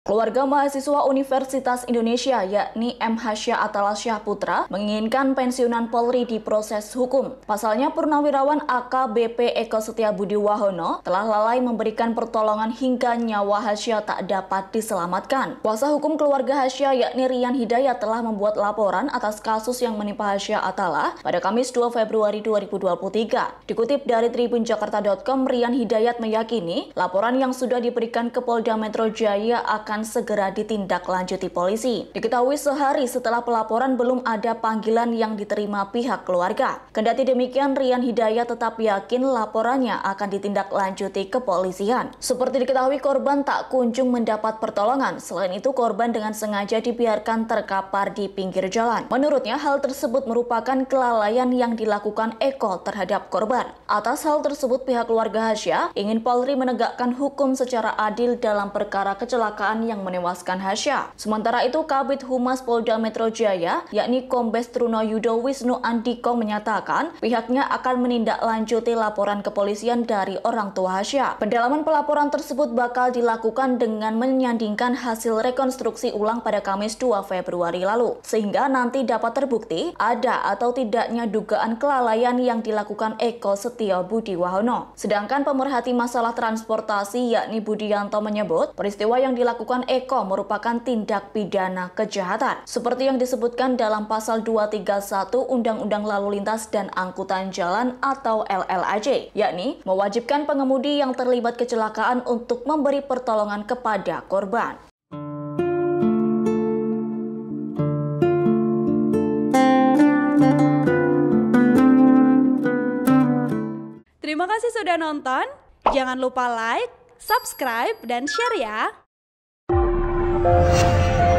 Keluarga mahasiswa Universitas Indonesia yakni M. Hasya Atala Syah Putra menginginkan pensiunan Polri di proses hukum. Pasalnya Purnawirawan AKBP Eko Setia Budi Wahono telah lalai memberikan pertolongan hingga nyawa Hasya tak dapat diselamatkan. Kuasa hukum keluarga Hasya yakni Rian Hidayat telah membuat laporan atas kasus yang menimpa Hasya Atala pada Kamis 2 Februari 2023. Dikutip dari tribunjakarta.com, Rian Hidayat meyakini laporan yang sudah diberikan ke Polda Metro Jaya akan akan segera ditindaklanjuti polisi. Diketahui sehari setelah pelaporan belum ada panggilan yang diterima pihak keluarga. Kendati demikian, Rian Hidayat tetap yakin laporannya akan ditindaklanjuti kepolisian. Seperti diketahui, korban tak kunjung mendapat pertolongan. Selain itu, korban dengan sengaja dibiarkan terkapar di pinggir jalan. Menurutnya, hal tersebut merupakan kelalaian yang dilakukan Eko terhadap korban. Atas hal tersebut, pihak keluarga Hasya ingin Polri menegakkan hukum secara adil dalam perkara kecelakaan kecelakaan yang menewaskan Hasya. Sementara itu, Kabit Humas Polda Metro Jaya, yakni Kombes Truno Yudo Wisnu Andiko menyatakan pihaknya akan menindaklanjuti laporan kepolisian dari orang tua Hasya. Pendalaman pelaporan tersebut bakal dilakukan dengan menyandingkan hasil rekonstruksi ulang pada Kamis 2 Februari lalu, sehingga nanti dapat terbukti ada atau tidaknya dugaan kelalaian yang dilakukan Eko Setio Budi Wahono. Sedangkan pemerhati masalah transportasi yakni Budianto menyebut peristiwa yang dilakukan dilakukan Eko merupakan tindak pidana kejahatan, seperti yang disebutkan dalam pasal 231 Undang-Undang Lalu Lintas dan Angkutan Jalan atau LLAJ, yakni mewajibkan pengemudi yang terlibat kecelakaan untuk memberi pertolongan kepada korban. Terima kasih sudah nonton. Jangan lupa like, subscribe, dan share ya. Thank you.